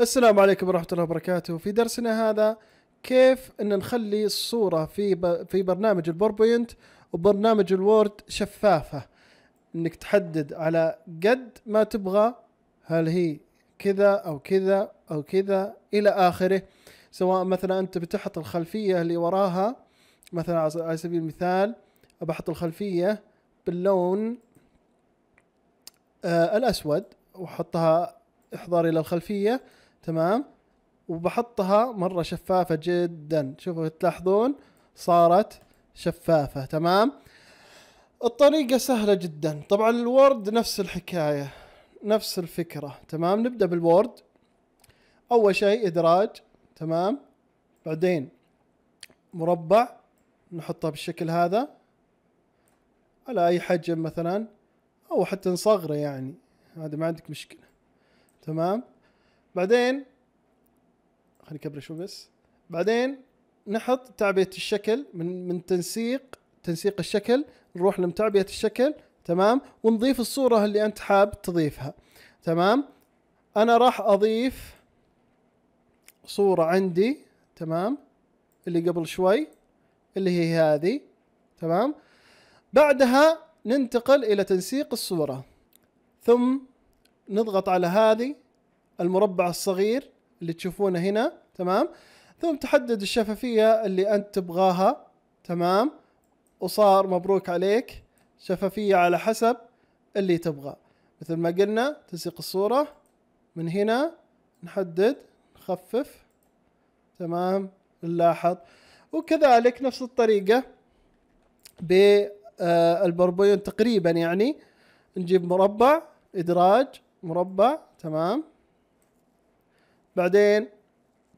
السلام عليكم ورحمة الله وبركاته في درسنا هذا كيف ان نخلي الصورة في في برنامج البوربوينت وبرنامج الوورد شفافة انك تحدد على قد ما تبغى هل هي كذا او كذا او كذا الى اخره سواء مثلا انت بتحط الخلفية اللي وراها مثلا على سبيل المثال بحط الخلفية باللون آه الاسود واحطها احضار الى الخلفيه تمام وبحطها مره شفافه جدا شوفوا تلاحظون صارت شفافه تمام الطريقه سهله جدا طبعا الوورد نفس الحكايه نفس الفكره تمام نبدا بالوورد اول شيء ادراج تمام بعدين مربع نحطها بالشكل هذا على اي حجم مثلا او حتى نصغره يعني هذا ما عندك مشكله تمام بعدين خليني اكبر شوي بس بعدين نحط تعبئه الشكل من من تنسيق تنسيق الشكل نروح لمتعبئه الشكل تمام ونضيف الصوره اللي انت حاب تضيفها تمام انا راح اضيف صوره عندي تمام اللي قبل شوي اللي هي هذه تمام بعدها ننتقل الى تنسيق الصوره ثم نضغط على هذه المربع الصغير اللي تشوفونه هنا تمام ثم تحدد الشفافية اللي أنت تبغاها تمام وصار مبروك عليك شفافية على حسب اللي تبغى مثل ما قلنا تسيق الصورة من هنا نحدد نخفف تمام نلاحظ وكذلك نفس الطريقة بالبربيون آه، تقريبا يعني نجيب مربع إدراج مربع تمام بعدين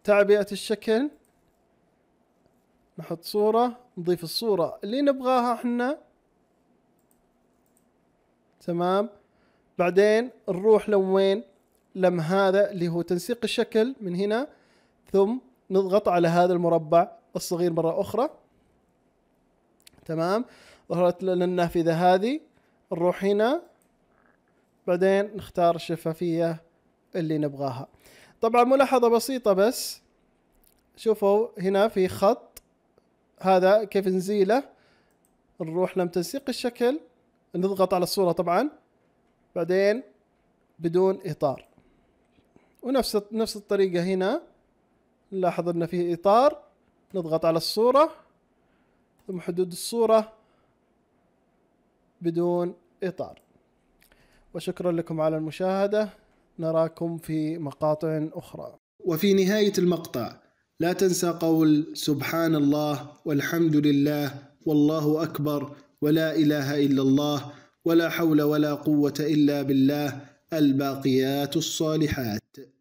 تعبئة الشكل نحط صورة نضيف الصورة اللي نبغاها احنا تمام بعدين نروح لوين لم هذا اللي هو تنسيق الشكل من هنا ثم نضغط على هذا المربع الصغير مرة أخرى تمام ظهرت لنا النافذة هذه نروح هنا بعدين نختار الشفافية اللي نبغاها طبعا ملاحظة بسيطة بس شوفوا هنا في خط هذا كيف نزيله نروح تنسيق الشكل نضغط على الصورة طبعا بعدين بدون إطار ونفس نفس الطريقة هنا نلاحظ أن فيه إطار نضغط على الصورة ثم حدود الصورة بدون إطار وشكرا لكم على المشاهدة نراكم في مقاطع أخرى وفي نهاية المقطع لا تنسى قول سبحان الله والحمد لله والله أكبر ولا إله إلا الله ولا حول ولا قوة إلا بالله الباقيات الصالحات